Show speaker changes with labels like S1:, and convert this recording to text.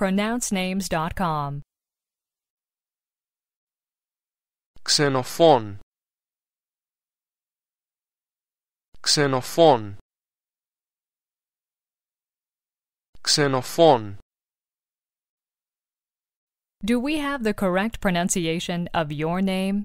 S1: pronouncenames.com.
S2: Xenophon Xenophon Xenophon
S1: Do we have the correct pronunciation of your name?